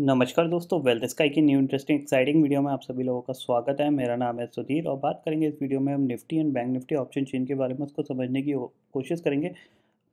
नमस्कार दोस्तों वेलनेस का एक न्यू इंटरेस्टिंग एक्साइटिंग वीडियो में आप सभी लोगों का स्वागत है मेरा नाम है सुधीर और बात करेंगे इस वीडियो में हम Nifty and bank Nifty option chain के बारे में उसको समझने की कोशिश करेंगे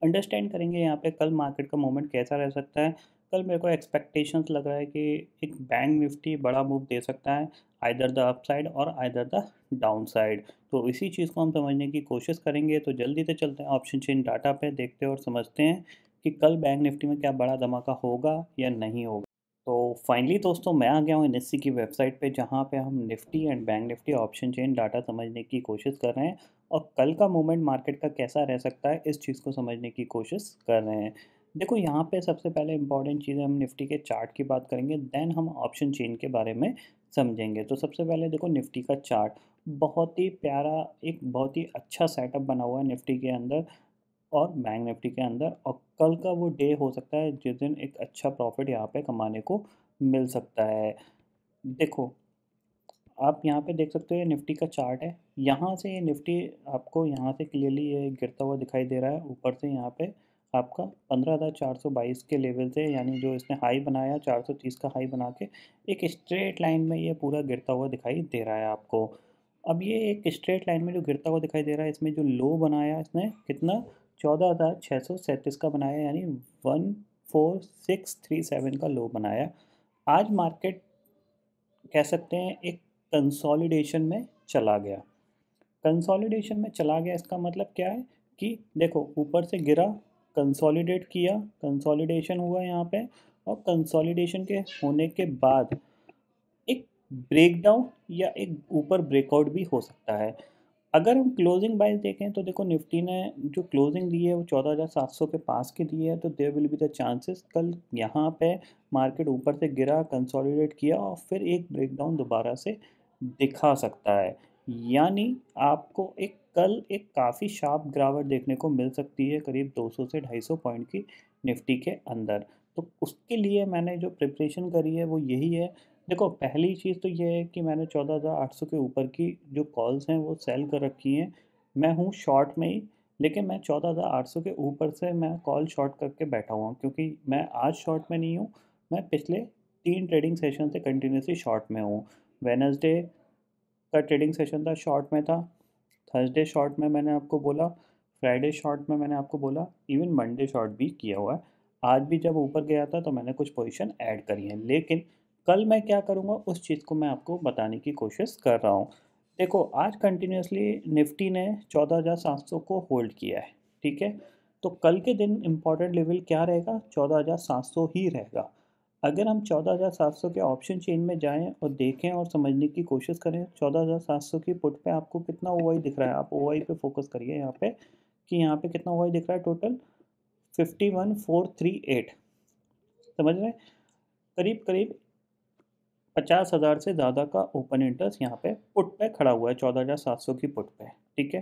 अंडरस्टैंड करेंगे यहाँ पे कल मार्केट का मोमेंट कैसा रह सकता है कल मेरे को एक्सपेक्टेशंस लग रहा है कि एक बैंक निफ्टी बड़ा मूव दे सकता है आइदर द अप साइड और आइदर द डाउन साइड तो इसी चीज़ को हम समझने की कोशिश करेंगे तो जल्दी से चलते हैं ऑप्शन चेन डाटा पे देखते हैं और समझते हैं कि कल बैंक निफ्टी में क्या बड़ा धमाका होगा या नहीं होगा तो फाइनली दोस्तों मैं आ गया हूँ एन की वेबसाइट पे जहाँ पे हम Nifty and bank Nifty option chain data समझने की कोशिश कर रहे हैं और कल का मोमेंट मार्केट का कैसा रह सकता है इस चीज़ को समझने की कोशिश कर रहे हैं देखो यहाँ पे सबसे पहले इंपॉर्टेंट चीज़ हम निफ्टी के चार्ट की बात करेंगे देन हम ऑप्शन चेन के बारे में समझेंगे तो सबसे पहले देखो निफ्टी का चार्ट बहुत ही प्यारा एक बहुत ही अच्छा सेटअप बना हुआ है निफ्टी के अंदर और बैंक निफ्टी के अंदर और कल का वो डे हो सकता है जिस दिन एक अच्छा प्रॉफिट यहाँ पे कमाने को मिल सकता है देखो आप यहाँ पे देख सकते हो ये निफ्टी का चार्ट है यहाँ से ये निफ्टी आपको यहाँ से क्लियरली ये गिरता हुआ दिखाई दे रहा है ऊपर से यहाँ पे आपका पंद्रह हज़ार चार सौ बाईस के लेवल से यानी जो इसने हाई बनाया चार सौ तीस का हाई बना के एक स्ट्रेट लाइन में ये पूरा गिरता हुआ दिखाई दे रहा है आपको अब ये एक स्ट्रेट लाइन में जो गिरता हुआ दिखाई दे रहा है इसमें जो लो बनाया इसने कितना चौदह हज़ार छः सौ सैंतीस का बनाया यानी one four six three seven का लो बनाया आज मार्केट कह सकते हैं एक कंसोलिडेशन में चला गया कंसोलिडेशन में चला गया इसका मतलब क्या है कि देखो ऊपर से गिरा कंसोलिडेट किया कंसोलिडेशन हुआ यहाँ पे और कंसोलिडेशन के होने के बाद एक ब्रेकडाउन या एक ऊपर ब्रेकआउट भी हो सकता है अगर हम क्लोजिंग बाइज देखें तो देखो निफ्टी ने जो क्लोजिंग दी है वो चौदह हज़ार सात सौ के पास की दी है तो there will be the chances कल यहाँ पे मार्केट ऊपर से गिरा कंसोलिडेट किया और फिर एक ब्रेकडाउन दोबारा से दिखा सकता है यानी आपको एक कल एक काफ़ी शार्प गिरावट देखने को मिल सकती है करीब 200 से 250 पॉइंट की निफ्टी के अंदर तो उसके लिए मैंने जो प्रिपरेशन करी है वो यही है देखो पहली चीज़ तो ये है कि मैंने चौदह हज़ार आठ सौ के ऊपर की जो कॉल्स हैं वो सेल कर रखी हैं मैं हूँ शॉर्ट में ही लेकिन मैं चौदह हज़ार आठ सौ के ऊपर से मैं कॉल शॉर्ट करके बैठा हुआ हूँ क्योंकि मैं आज शॉर्ट में नहीं हूँ मैं पिछले तीन ट्रेडिंग सेशन से कंटिन्यूसली शॉर्ट में हूँ वेनसडे का ट्रेडिंग सेशन था शॉर्ट में था थर्सडे शॉर्ट में मैंने आपको बोला फ्राइडे शॉर्ट में मैंने आपको बोला इवन मंडे शॉर्ट भी किया हुआ है आज भी जब ऊपर गया था तो मैंने कुछ पोजीशन ऐड करी है लेकिन कल मैं क्या करूँगा उस चीज़ को मैं आपको बताने की कोशिश कर रहा हूँ देखो आज कंटिन्यूसली निफ्टी ने चौदह हज़ार सात सौ को होल्ड किया है ठीक है तो कल के दिन इम्पॉर्टेंट लेवल क्या रहेगा चौदह हज़ार सात सौ ही रहेगा अगर हम चौदह हज़ार सात सौ के ऑप्शन चेन में जाएं और देखें और समझने की कोशिश करें चौदह हज़ार सात सौ की पुट पे आपको कितना ओ दिख रहा है आप ओ पे फोकस करिए यहाँ पे कि यहाँ पे कितना ओ दिख रहा है total fifty one four three eight समझ रहे करीब करीब पचास हज़ार से ज़्यादा का ओपन इंटरेस्ट यहाँ पे पुट पे खड़ा हुआ है चौदह हज़ार सात सौ की पुट पे ठीक है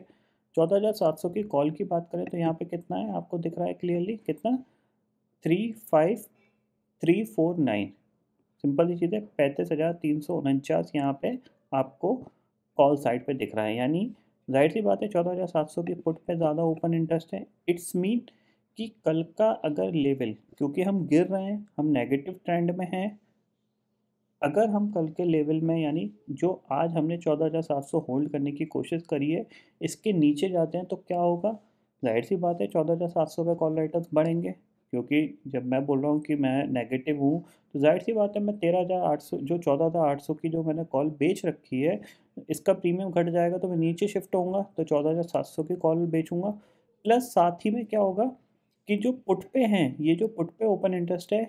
चौदह हज़ार सात सौ की कॉल की बात करें तो यहाँ पे कितना है आपको दिख रहा है क्लियरली कितना three five three four nine simple सी चीज़ है पैंतीस हज़ार तीन सौ उनचास यहाँ पर आपको कॉल साइड पर दिख रहा है यानी जाहिर सी बात है चौदह हज़ार सात सौ की पुट पर ज़्यादा ओपन इंटरेस्ट है इट्स मीन कि कल का अगर लेवल क्योंकि हम गिर रहे हैं हम नेगेटिव ट्रेंड में हैं अगर हम कल के लेवल में यानी जो आज हमने चौदह हज़ार सात सौ होल्ड करने की कोशिश करी है इसके नीचे जाते हैं तो क्या होगा जाहिर सी बात है चौदह हजार सात सौ का कॉल राइटर्स बढ़ेंगे क्योंकि जब मैं बोल रहा हूँ कि मैं नेगेटिव हूँ तो जाहिर सी बात है मैं तेरह हज़ार आठ सौ जो चौदह हज़ार आठ सौ की जो मैंने कॉल बेच रखी है इसका प्रीमियम घट जाएगा तो मैं नीचे शिफ्ट होऊंगा तो चौदह हज़ार सात सौ की कॉल बेचूंगा प्लस साथ ही में क्या होगा कि जो पुट पे हैं ये जो पुट पे ओपन इंटरेस्ट है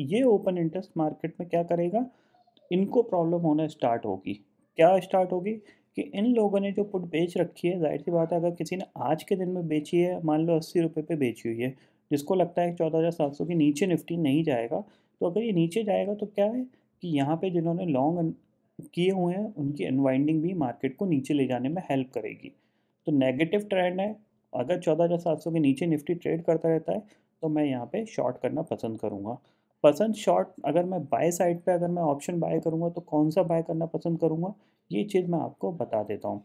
ये ओपन इंटरेस्ट मार्केट में क्या करेगा इनको प्रॉब्लम होना स्टार्ट होगी क्या स्टार्ट होगी कि इन लोगों ने जो पुट बेच रखी है जाहिर सी बात है अगर किसी ने आज के दिन में बेची है मान लो अस्सी रुपये पर बेची हुई है जिसको लगता है चौदह हज़ार सात सौ के नीचे निफ्टी नहीं जाएगा तो अगर ये नीचे जाएगा तो क्या है कि यहाँ पे जिन्होंने लॉन्ग किए हुए हैं उनकी अनवाइंडिंग भी मार्केट को नीचे ले जाने में हेल्प करेगी तो नेगेटिव ट्रेंड है अगर चौदह हज़ार सात सौ के नीचे निफ्टी ट्रेड करता रहता है तो मैं यहाँ पे शॉर्ट करना पसंद करूँगा पसंद शॉर्ट अगर मैं बाय साइड पे अगर मैं ऑप्शन बाय करूँगा तो कौन सा बाय करना पसंद करूँगा ये चीज़ मैं आपको बता देता हूँ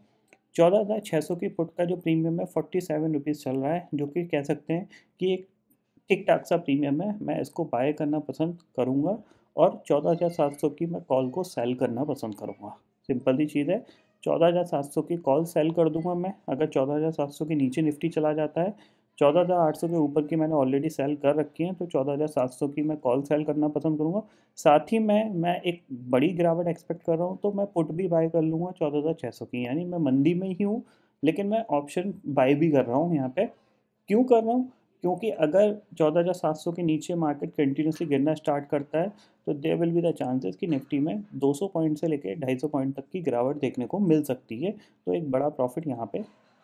चौदह हज़ार छः सौ की फुट का जो प्रीमियम है फोर्टी सेवन रुपीज़ चल रहा है जो कि कह सकते हैं कि एक ठीक ठाक सा प्रीमियम है मैं इसको बाय करना पसंद करूँगा और चौदह हज़ार सात सौ की मैं कॉल को सेल करना पसंद करूँगा सिंपल सी चीज़ है चौदह हज़ार सात सौ की कॉल सेल कर दूंगा मैं अगर चौदह हज़ार सात सौ के नीचे निफ्टी चला जाता है चौदह हज़ार आठ सौ के ऊपर की मैंने ऑलरेडी सेल कर रखी हैं तो चौदह हज़ार सात सौ की मैं कॉल सेल करना पसंद करूँगा साथ ही मैं मैं एक बड़ी गिरावट एक्सपेक्ट कर रहा हूँ तो मैं पुट भी बाय कर लूँगा चौदह हज़ार छः सौ की यानी मैं मंदी में ही हूँ लेकिन मैं ऑप्शन बाय भी कर रहा हूँ यहाँ पर क्यों कर रहा हूँ क्योंकि अगर सौ के नीचे मार्केट कंटिन्यूसली गिरना स्टार्ट करता है तो there will be the chances कि निफ्टी में 200 पॉइंट से लेकर 250 पॉइंट तक की गिरावट देखने को मिल सकती है तो एक बड़ा प्रॉफिट यहाँ पे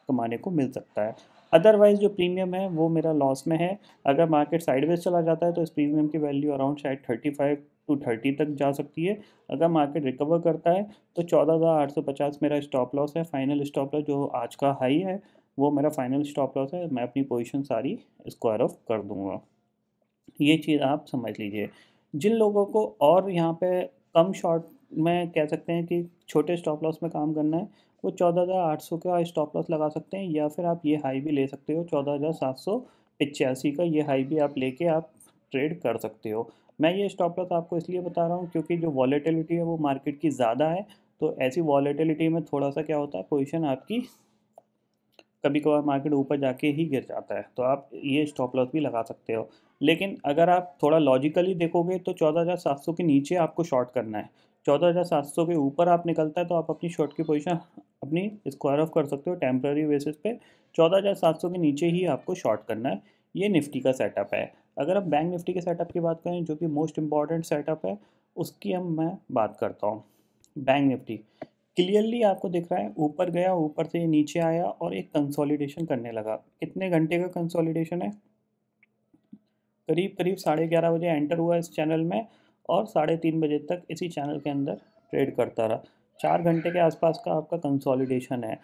कमाने को मिल सकता है अदरवाइज़ जो प्रीमियम है वो मेरा लॉस में है अगर मार्केट साइडवेज चला जाता है तो इस प्रीमियम की वैल्यू अराउंड शायद थर्टी फाइव टू थर्टी तक जा सकती है अगर मार्केट रिकवर करता है तो चौदह हज़ार आठ सौ पचास मेरा स्टॉप लॉस है फाइनल स्टॉप लॉस जो आज का हाई है वो मेरा फाइनल स्टॉप लॉस है मैं अपनी पोजिशन सारी स्क्वायर ऑफ कर दूंगा ये चीज़ आप समझ लीजिए जिन लोगों को और यहाँ पे कम शॉर्ट में कह सकते हैं कि छोटे स्टॉप लॉस में काम करना है वो चौदह हज़ार आठ सौ का स्टॉप लॉस लगा सकते हैं या फिर आप ये हाई भी ले सकते हो चौदह हज़ार सात सौ पचासी का ये हाई भी आप लेके आप ट्रेड कर सकते हो मैं ये स्टॉप लॉस आपको इसलिए बता रहा हूँ क्योंकि जो वॉलेटिलिटी है वो मार्केट की ज़्यादा है तो ऐसी वॉलेटिलिटी में थोड़ा सा क्या होता है पोजिशन आपकी कभी कभार मार्केट ऊपर जाके ही गिर जाता है तो आप ये स्टॉप लॉस भी लगा सकते हो लेकिन अगर आप थोड़ा लॉजिकली देखोगे तो चौदह हज़ार सात सौ के नीचे आपको शॉर्ट करना है चौदह हज़ार सात सौ के ऊपर आप निकलता है तो आप अपनी शॉर्ट की पोजीशन अपनी स्क्वायर ऑफ कर सकते हो टेम्प्रेरी बेसिस पे चौदह हज़ार सात सौ के नीचे ही आपको शॉर्ट करना है ये निफ्टी का सेटअप है अगर आप बैंक निफ्टी के सेटअप की बात करें जो कि मोस्ट इम्पॉर्टेंट सेटअप है उसकी हम मैं बात करता हूँ बैंक निफ्टी क्लियरली आपको दिख रहा है ऊपर गया ऊपर से नीचे आया और एक कंसोलिडेशन करने लगा कितने घंटे का कंसोलिडेशन है करीब करीब साढ़े ग्यारह बजे एंटर हुआ इस चैनल में और साढ़े तीन बजे तक इसी चैनल के अंदर ट्रेड करता रहा चार घंटे के आसपास का आपका कंसोलिडेशन है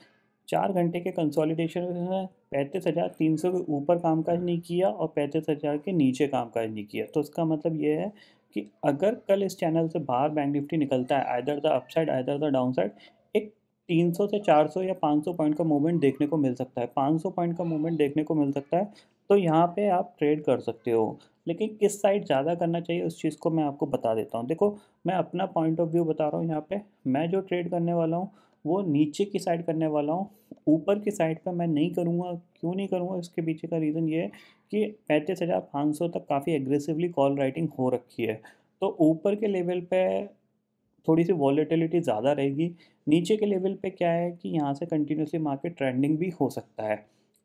चार घंटे के कंसोलिडेशन में पैंतीस हज़ार तीन सौ के ऊपर कामकाज नहीं किया और पैंतीस हज़ार के नीचे कामकाज नहीं किया तो इसका मतलब यह है कि अगर कल इस चैनल से बाहर बैंक निफ्टी निकलता है either the upside either the down side एक तीन सौ से चार सौ या पाँच सौ पॉइंट का मूवमेंट देखने को मिल सकता है पाँच सौ पॉइंट का मूवमेंट देखने को मिल सकता है तो यहाँ पे आप ट्रेड कर सकते हो लेकिन किस साइड ज़्यादा करना चाहिए उस चीज़ को मैं आपको बता देता हूँ देखो मैं अपना पॉइंट ऑफ व्यू बता रहा हूँ यहाँ पे मैं जो ट्रेड करने वाला हूँ वो नीचे की साइड करने वाला हूँ ऊपर की साइड पे मैं नहीं करूँगा क्यों नहीं करूँगा इसके पीछे का रीज़न ये है कि पैंतीस हज़ार पाँच सौ तक काफ़ी एग्रेसिवली कॉल राइटिंग हो रखी है तो ऊपर के लेवल पे थोड़ी सी वॉलेटिलिटी ज़्यादा रहेगी नीचे के लेवल पे क्या है कि यहाँ से कंटिन्यूसली मार्केट ट्रेंडिंग भी हो सकता है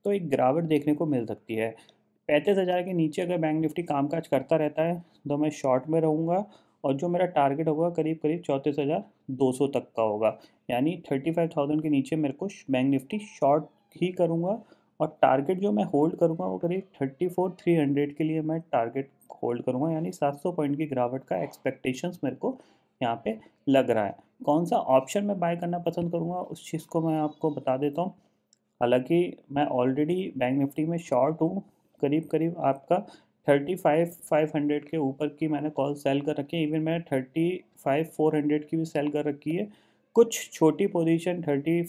तो एक गिरावट देखने को मिल सकती है पैंतीस हज़ार के नीचे अगर बैंक निफ्टी कामकाज करता रहता है तो मैं शॉर्ट में रहूँगा और जो मेरा टारगेट होगा करीब करीब चौंतीस हज़ार दो सौ तक का होगा यानी थर्टी फाइव थाउजेंड के नीचे मेरे को बैंक निफ्टी शॉर्ट ही करूँगा और टारगेट जो मैं होल्ड करूँगा वो करीब थर्टी फोर थ्री हंड्रेड के लिए मैं टारगेट होल्ड करूँगा यानी सात सौ पॉइंट की गिरावट का एक्सपेक्टेशंस मेरे को यहाँ पे लग रहा है कौन सा ऑप्शन मैं बाय करना पसंद करूँगा उस चीज़ को मैं आपको बता देता हूँ हालांकि मैं ऑलरेडी बैंक निफ्टी में शॉर्ट हूँ करीब करीब आपका थर्टी फाइव फाइव हंड्रेड के ऊपर की मैंने कॉल सेल कर रखी है इवन मैंने थर्टी फाइव फोर हंड्रेड की भी सेल कर रखी है कुछ छोटी position thirty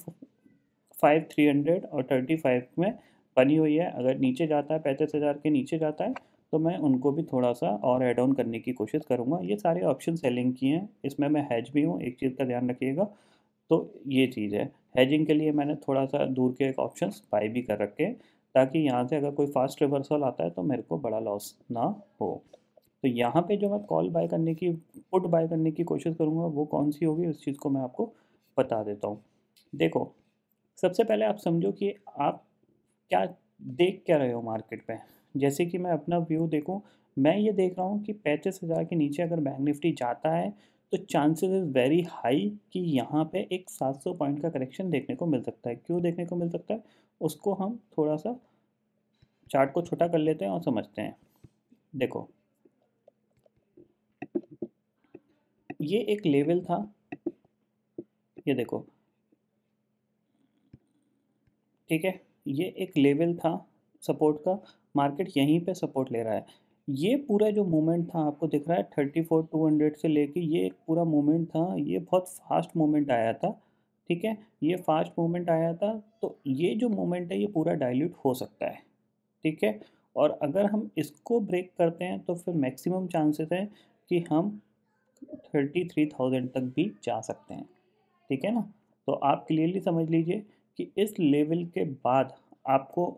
five three hundred और थर्टी फाइव में बनी हुई है अगर नीचे जाता है पैंतीस हज़ार के नीचे जाता है तो मैं उनको भी थोड़ा सा और एड ऑन करने की कोशिश करूँगा ये सारे ऑप्शन सेलिंग की हैं इसमें मैं हैज भी हूँ एक चीज़ का ध्यान रखिएगा तो ये चीज़ है हैजिंग के लिए मैंने थोड़ा सा दूर के एक ऑप्शन बाई भी कर रखे हैं ताकि यहाँ से अगर कोई फास्ट रिवर्सल आता है तो मेरे को बड़ा लॉस ना हो तो यहाँ पे जो मैं कॉल बाय करने की पुट बाय करने की कोशिश करूँगा वो कौन सी होगी उस चीज़ को मैं आपको बता देता हूँ देखो सबसे पहले आप समझो कि आप क्या देख क्या रहे हो मार्केट पे जैसे कि मैं अपना व्यू देखूँ मैं ये देख रहा हूँ कि पैंतीस हज़ार के नीचे अगर बैंक निफ्टी जाता है तो चांसेस इज़ वेरी हाई कि यहाँ पे एक 700 पॉइंट का करेक्शन देखने को मिल सकता है क्यों देखने को मिल सकता है उसको हम थोड़ा सा चार्ट को छोटा कर लेते हैं और समझते हैं देखो ये एक लेवल था ये देखो ठीक है ये एक लेवल था सपोर्ट का मार्केट यहीं पे सपोर्ट ले रहा है ये पूरा जो मोमेंट था आपको दिख रहा है थर्टी फोर टू हंड्रेड से लेके ये एक पूरा मोमेंट था ये बहुत फास्ट मोमेंट आया था ठीक है ये फास्ट मोमेंट आया था तो ये जो मोमेंट है ये पूरा डाइल्यूट हो सकता है ठीक है और अगर हम इसको ब्रेक करते हैं तो फिर मैक्सिमम चांसेस हैं कि हम थर्टी थ्री थाउजेंड तक भी जा सकते हैं ठीक है ना तो आप क्लियरली समझ लीजिए कि इस लेवल के बाद आपको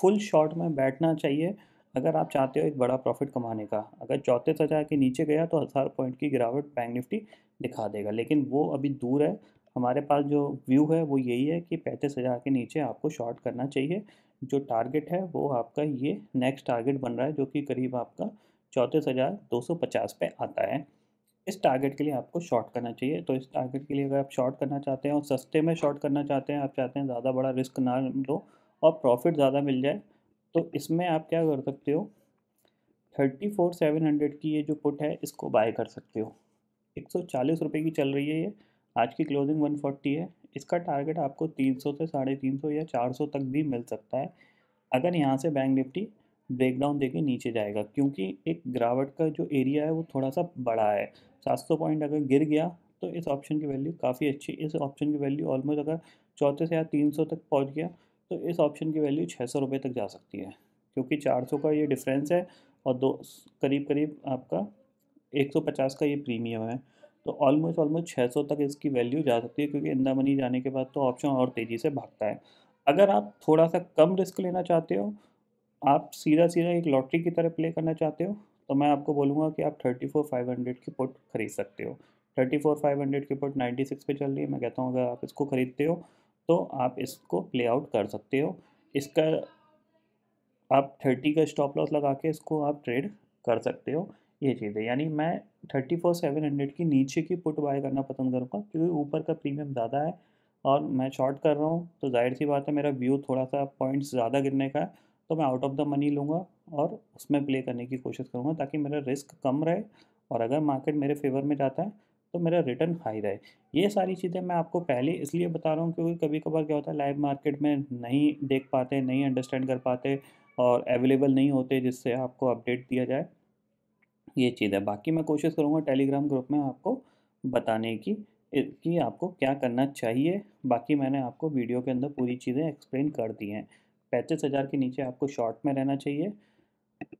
फुल शॉट में बैठना चाहिए अगर आप चाहते हो एक बड़ा प्रॉफिट कमाने का अगर चौंतीस हज़ार के नीचे गया तो हज़ार पॉइंट की गिरावट बैंक निफ्टी दिखा देगा लेकिन वो अभी दूर है हमारे पास जो व्यू है वो यही है कि पैंतीस हज़ार के नीचे आपको शॉर्ट करना चाहिए जो टारगेट है वो आपका ये नेक्स्ट टारगेट बन रहा है जो कि करीब आपका चौंतीस हज़ार दो सौ पचास पे आता है इस टारगेट के लिए आपको शॉर्ट करना चाहिए तो इस टारगेट के लिए अगर आप शॉर्ट करना चाहते हैं और सस्ते में शॉर्ट करना चाहते हैं आप चाहते हैं ज़्यादा बड़ा रिस्क ना लो और प्रॉफिट ज़्यादा मिल जाए तो इसमें आप क्या कर सकते हो थर्टी फोर सेवन हंड्रेड की ये जो पुट है इसको बाय कर सकते हो एक सौ चालीस रुपये की चल रही है ये आज की क्लोजिंग वन फोर्टी है इसका टारगेट आपको तीन सौ से साढ़े तीन सौ या चार सौ तक भी मिल सकता है अगर यहाँ से बैंक निफ्टी ब्रेकडाउन देके नीचे जाएगा क्योंकि एक गिरावट का जो एरिया है वो थोड़ा सा बड़ा है सात सौ पॉइंट अगर गिर गया तो इस ऑप्शन की वैल्यू काफ़ी अच्छी इस ऑप्शन की वैल्यू ऑलमोस्ट अगर चौंतीस से या तीन सौ तक पहुँच गया तो इस ऑप्शन की वैल्यू छः सौ रुपये तक जा सकती है क्योंकि चार सौ का ये डिफरेंस है और दो करीब करीब आपका एक सौ पचास का ये प्रीमियम है तो ऑलमोस्ट ऑलमोस्ट छः सौ तक इसकी वैल्यू जा सकती है क्योंकि इंदा मनी जाने के बाद तो ऑप्शन और तेज़ी से भागता है अगर आप थोड़ा सा कम रिस्क लेना चाहते हो आप सीधा सीधा एक लॉटरी की तरह प्ले करना चाहते हो तो मैं आपको बोलूँगा कि आप थर्टी फोर फाइव हंड्रेड की पुट खरीद सकते हो थर्टी फोर फाइव हंड्रेड की पुट नाइन्टी सिक्स पे चल रही है मैं कहता हूँ अगर आप इसको खरीदते हो तो आप इसको प्ले आउट कर सकते हो इसका आप थर्टी का स्टॉप लॉस लगा के इसको आप ट्रेड कर सकते हो ये चीज़ है यानी मैं थर्टी फोर सेवन हंड्रेड की नीचे की पुट बाय करना पसंद करूँगा क्योंकि ऊपर का प्रीमियम ज़्यादा है और मैं शॉर्ट कर रहा हूँ तो जाहिर सी बात है मेरा व्यू थोड़ा सा पॉइंट्स ज़्यादा गिरने का है तो मैं आउट ऑफ द मनी लूँगा और उसमें प्ले करने की कोशिश करूँगा ताकि मेरा रिस्क कम रहे और अगर मार्केट मेरे फेवर में जाता है तो मेरा रिटर्न हाई रहे ये सारी चीज़ें मैं आपको पहले इसलिए बता रहा हूँ क्योंकि कभी कभार क्या होता है लाइव मार्केट में नहीं देख पाते नहीं अंडरस्टैंड कर पाते और अवेलेबल नहीं होते जिससे आपको अपडेट दिया जाए ये चीज़ है बाकी मैं कोशिश करूँगा टेलीग्राम ग्रुप में आपको बताने की कि आपको क्या करना चाहिए बाकी मैंने आपको वीडियो के अंदर पूरी चीज़ें एक्सप्लेन कर दी हैं पैंतीस हज़ार के नीचे आपको शॉर्ट में रहना चाहिए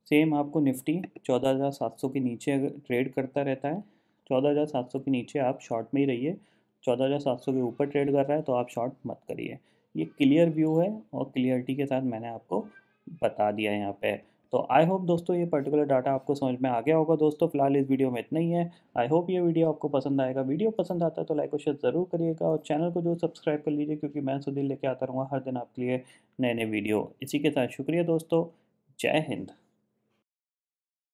सेम आपको निफ्टी चौदह हज़ार सात सौ के नीचे ट्रेड करता रहता है चौदह हज़ार सात सौ के नीचे आप शॉर्ट में ही रहिए चौदह हज़ार सात सौ के ऊपर ट्रेड कर रहा है तो आप शॉर्ट मत करिए ये क्लियर व्यू है और क्लियरिटी के साथ मैंने आपको बता दिया यहाँ पे तो आई होप दोस्तों ये पर्टिकुलर डाटा आपको समझ में आ गया होगा दोस्तों फिलहाल इस वीडियो में इतना ही है आई होप ये वीडियो आपको पसंद आएगा वीडियो पसंद आता है तो लाइक और शेयर ज़रूर करिएगा और चैनल को जो सब्सक्राइब कर लीजिए क्योंकि मैं सुधीर लेके आता रहूँगा हर दिन आपके लिए नए नए वीडियो इसी के साथ शुक्रिया दोस्तों जय हिंद